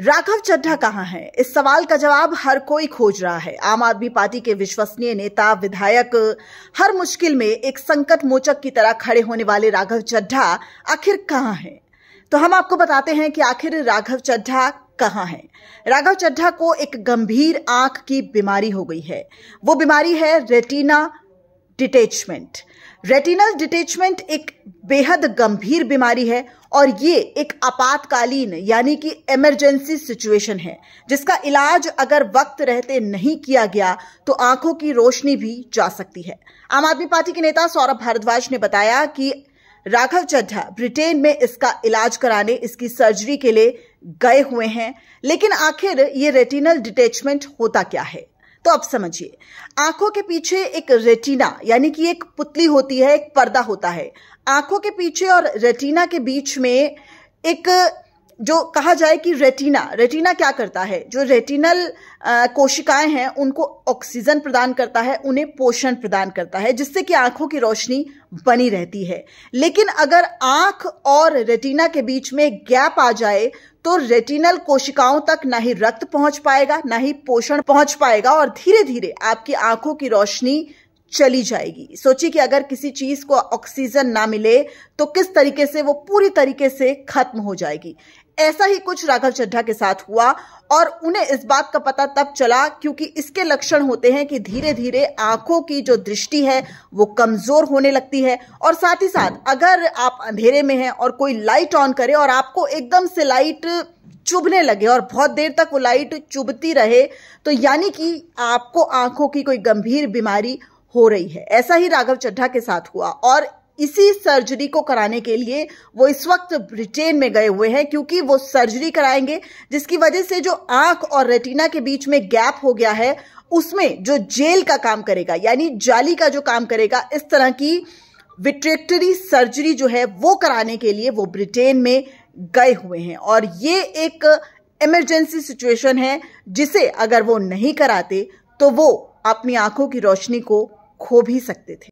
राघव चड्ढा कहाँ हैं इस सवाल का जवाब हर कोई खोज रहा है आम आदमी पार्टी के विश्वसनीय नेता विधायक हर मुश्किल में एक संकट मोचक की तरह खड़े होने वाले राघव चड्ढा आखिर कहाँ हैं तो हम आपको बताते हैं कि आखिर राघव चड्ढा कहाँ हैं राघव चड्ढा को एक गंभीर आंख की बीमारी हो गई है वो बीमारी है रेटिना डिटेचमेंट रेटिनल डिटेचमेंट एक बेहद गंभीर बीमारी है और ये एक आपातकालीन यानी कि इमरजेंसी सिचुएशन है जिसका इलाज अगर वक्त रहते नहीं किया गया तो आंखों की रोशनी भी जा सकती है आम आदमी पार्टी के नेता सौरभ भारद्वाज ने बताया कि राघव चड्ढा ब्रिटेन में इसका इलाज कराने इसकी सर्जरी के लिए गए हुए हैं लेकिन आखिर ये रेटिनल डिटेचमेंट होता क्या है तो अब समझिए आंखों के पीछे एक रेटिना यानी कि एक पुतली होती है एक पर्दा होता है आंखों के पीछे और रेटिना के बीच में एक जो कहा जाए कि रेटिना रेटिना क्या करता है जो रेटिनल कोशिकाएं हैं उनको ऑक्सीजन प्रदान करता है उन्हें पोषण प्रदान करता है जिससे कि आंखों की रोशनी बनी रहती है लेकिन अगर आंख और रेटिना के बीच में गैप आ जाए तो रेटिनल कोशिकाओं तक ना ही रक्त पहुंच पाएगा ना ही पोषण पहुंच पाएगा और धीरे धीरे आपकी आंखों की रोशनी चली जाएगी सोचिए कि अगर किसी चीज को ऑक्सीजन ना मिले तो किस तरीके से वो पूरी तरीके से खत्म हो जाएगी ऐसा ही कुछ राघव चड्ढा के साथ हुआ और उन्हें इस बात का पता तब चला क्योंकि इसके लक्षण होते हैं कि धीरे धीरे आंखों की जो दृष्टि है वो कमजोर होने लगती है और साथ ही साथ अगर आप अंधेरे में हैं और कोई लाइट ऑन करे और आपको एकदम से लाइट चुभने लगे और बहुत देर तक वो लाइट चुभती रहे तो यानी कि आपको आंखों की कोई गंभीर बीमारी हो रही है ऐसा ही राघव चड्ढा के साथ हुआ और इसी सर्जरी को कराने के लिए वो इस वक्त ब्रिटेन में गए हुए हैं क्योंकि वो सर्जरी कराएंगे जिसकी वजह से जो आंख और रेटिना के बीच में गैप हो गया है उसमें जो जेल का काम करेगा यानी जाली का जो काम करेगा इस तरह की विट्रेक्टरी सर्जरी जो है वो कराने के लिए वो ब्रिटेन में गए हुए हैं और ये एक इमरजेंसी सिचुएशन है जिसे अगर वो नहीं कराते तो वो अपनी आंखों की रोशनी को खो भी सकते थे